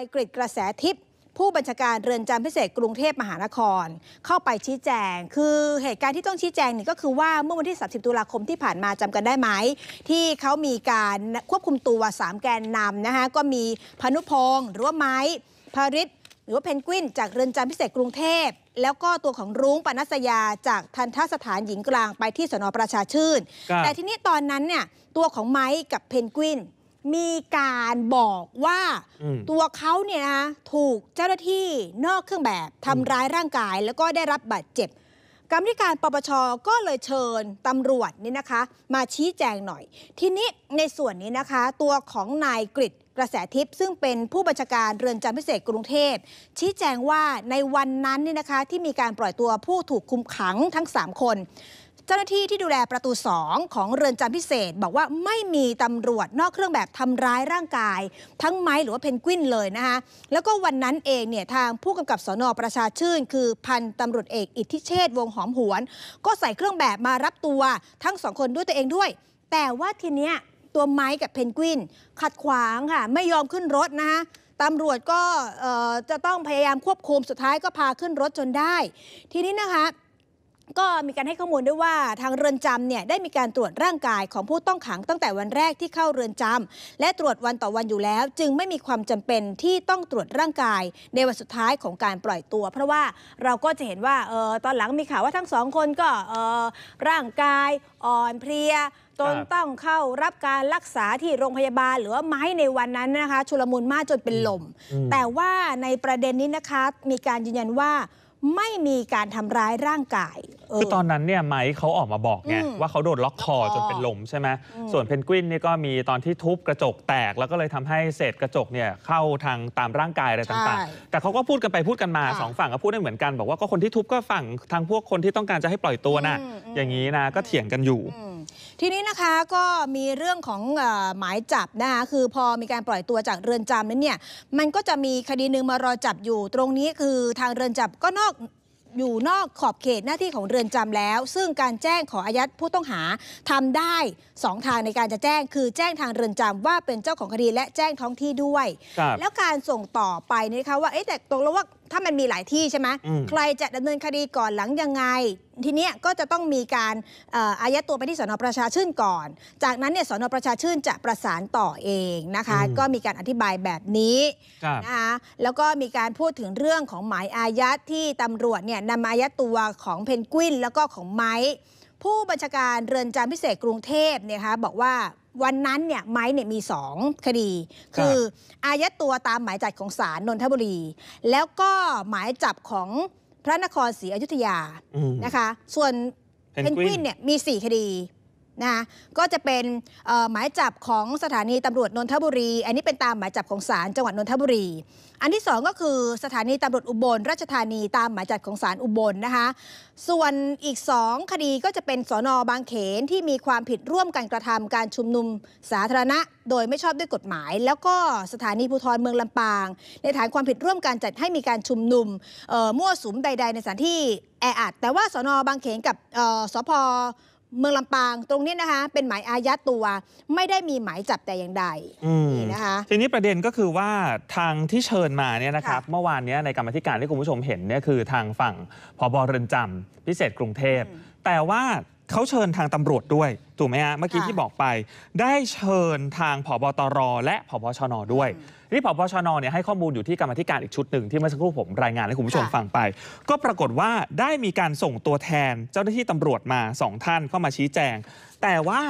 ายกริดกระแสทิพย์ผู้บัญชาการเรือนจำพิเศษกรุงเทพมหานคร เข้าไปชี้แจง คือเหตุการณ์ที่ต้องชี้แจงนี่ก็คือว่าเมื่อวันที่30ตุลาคมที่ผ่านมาจำกันได้ไหม ที่เขามีการควบคุมตัว 3 แกนนำนะคะก็มีพนุพงศ์หรือว่าไม้พาริศหรือว่าเพนกวิน จากเรือนจำพิเศษกรุงเทพ แล้วก็ตัวของรุ้งปนัสยาจากทันทสถานหญิงกลางไปที่สนประชาชื่น แต่ทีนี้ตอนนั้นเนี่ยตัวของไม้กับเพนกวินมีการบอกว่าตัวเขาเนี่ยนะถูกเจ้าหน้าที่นอกเครื่องแบบ ทำร้ายร่างกายแล้วก็ได้รับบาดเจ็บ กรรมธิการปปชก็เลยเชิญตำรวจนี่นะคะ มาชี้แจงหน่อย ทีนี้ในส่วนนี้นะคะ ตัวของนายกริตกระแสทิพย์ซึ่งเป็นผู้บัญชาการเรือนจำพิเศษกรุงเทพชี้แจงว่าในวันนั้นนี่นะคะที่มีการปล่อยตัวผู้ถูกคุมขังทั้ง3คนจ้าหน้าที่ที่ดูแลประตู 2 ของเรือนจำพิเศษบอกว่าไม่มีตำรวจนอกเครื่องแบบทำร้ายร่างกาย ทั้งไม้หรือว่าเพนกวินเลยนะคะแล้วก็วันนั้นเองเนี่ยทางผู้กำกับสน ประชาชื่น คือพันตำรวจเอกอิทธิเชษวงหอมหวน ก็ใส่เครื่องแบบมารับตัวทั้งสองคนด้วยตัวเองด้วย แต่ว่าทีเนี้ยตัวไม้กับเพนกวินขัดขวางค่ะไม่ยอมขึ้นรถนะคะตำรวจก็จะต้องพยายามควบคุมสุดท้ายก็พาขึ้นรถจนได้ ทีนี้นะคะก็มีการให้ข้อมูลด้วยว่า ทางเรือนจำเนี่ยได้มีการตรวจร่างกายของผู้ต้องขังตั้งแต่วันแรกที่เข้าเรือนจำและตรวจวันต่อวันอยู่แล้ว จึงไม่มีความจำเป็นที่ต้องตรวจร่างกาย ในวันสุดท้ายของการปล่อยตัว เพราะว่าเราก็จะเห็นว่าเออตอนหลังมีข่าวว่าทั้งสองคนก็เออร่างกายอ่อนเพลียจนต้องเข้ารับการรักษาที่โรงพยาบาลหรือว่าไม้ในวันนั้นนะคะชุลมุนมากจนเป็นลมมแต่ว่าในประเด็นนี้นะคะมีการยืนยันว่า ไม่มีการทำร้ายร่างกายคือตอนนั้นเนี่ยไมค์เขาออกมาบอกไงว่าเขาโดนล็อกคอจนเป็นลมใช่ไหมส่วนเพนกวินนี่ก็มีตอนที่ทุบกระจกแตกแล้วก็เลยทำให้เศษกระจกเนี่ยเข้าทางตามร่างกายอะไรต่าง ๆ แต่เขาก็พูดกันไปพูดกันมาสองฝั่งก็พูดได้เหมือนกัน บอกว่าก็คนที่ทุบก็ฝั่งทางพวกคนที่ต้องการจะให้ปล่อยตัวนะอย่างนี้นะก็เถียงกันอยู่ทีนี้นะคะก็มีเรื่องของอหมายจับนะคะคือพอมีการปล่อยตัวจากเรือนจำนั้นเนี่ยมันก็จะมีคดีหนึ่งมารอจับอยู่ ตรงนี้คือทางเรือนจับก็นอกอยู่นอกขอบเขตหน้าที่ของเรือนจำแล้ว ซึ่งการแจ้งขออายัดผู้ต้องหาทำได้ 2 ทางในการจะแจ้งคือแจ้งทางเรือนจำว่าเป็นเจ้าของคดีและแจ้งท้องที่ด้วย แล้วการส่งต่อไปนะคะว่าเอ๊ะแต่ตกลงว่าถ้ามันมีหลายที่ใช่ไหม ใครจะดำเนินคดีก่อนหลังยังไง ทีเนี้ยก็จะต้องมีการอายัดตัวไปที่สนประชาชื่นก่อน จากนั้นเนี่ยสนประชาชื่นจะประสานต่อเองนะคะ ก็มีการอธิบายแบบนี้นะคะ แล้วก็มีการพูดถึงเรื่องของหมายอายัดที่ตำรวจเนี่ยนำมาอายัดตัวของเพนกวินแล้วก็ของไม้ผู้บัญชาการเรือนจำพิเศษกรุงเทพเนี่ยคะบอกว่าวันนั้นเนี่ยไม้เนี่ยมี 2 คดี คืออายัดตัวตามหมายจับของศาลนนทบุรี แล้วก็หมายจับของพระนครศรีอยุธยานะคะ ส่วนเพนกวินเนี่ยมี 4 คดีนะก็จะเป็นหมายจับของสถานีตำรวจนนทบุรีอันนี้เป็นตามหมายจับของศาลจังหวัดนนทบุรี อันที่ 2 ก็คือสถานีตำรวจอุบลราชธานีตามหมายจับของศาลอุบลนะคะส่วนอีก 2 คดีก็จะเป็นสอนอบางเขนที่มีความผิดร่วมกันกระทำการชุมนุมสาธารณะโดยไม่ชอบด้วยกฎหมาย แล้วก็สถานีภูธรเมืองลำปางในฐานความผิดร่วมกันจัดให้มีการชุมนุมมั่วสุมใดๆในสถานที่แออัด แต่ว่าสอนอบางเขนกับสพเมืองลำปางตรงนี้นะคะ เป็นหมายอายัดตัว ไม่ได้มีหมายจับแต่อย่างใดนี่นะคะทีนี้ประเด็นก็คือว่าทางที่เชิญมาเนี่ยนะครับ เมื่อวานนี้ในกรรมธิการที่คุณผู้ชมเห็นเนี่ยคือทางฝั่งพบเรือนจำพิเศษกรุงเทพ แต่ว่าเขาเชิญทางตำรวจด้วย ถูกไหมฮะ เมื่อกี้ที่บอกไป ได้เชิญทางผบตร และผบชน ด้วย นี่ผบชนเนี่ยให้ข้อมูลอยู่ที่กรรมธิการอีกชุดหนึ่งที่เมื่อสักครู่ผมรายงานให้คุณผู้ชมฟังไป ก็ปรากฏว่าได้มีการส่งตัวแทนเจ้าหน้าที่ตำรวจมาสองท่านเข้ามาชี้แจง แต่ว่า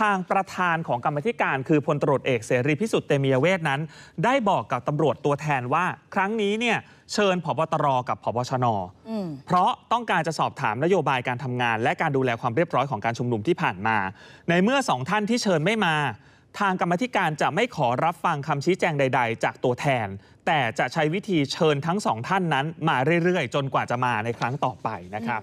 ทางประธานของกรรมธิการคือพลตรวจเอกเสรีพิสุทธิ์เตมียเวทนั้น ได้บอกกับตำรวจตัวแทนว่า ครั้งนี้เนี่ยเชิญพบตรกับพบชนเพราะต้องการจะสอบถามนโยบายการทำงาน และการดูแลความเรียบร้อยของการชุมนุมที่ผ่านมา ในเมื่อสองท่านที่เชิญไม่มา ทางกรรมธิการจะไม่ขอรับฟังคำชี้แจงใด ๆ จากตัวแทน แต่จะใช้วิธีเชิญทั้งสองท่านนั้นมาเรื่อยๆ จนกว่าจะมาในครั้งต่อไปนะครับ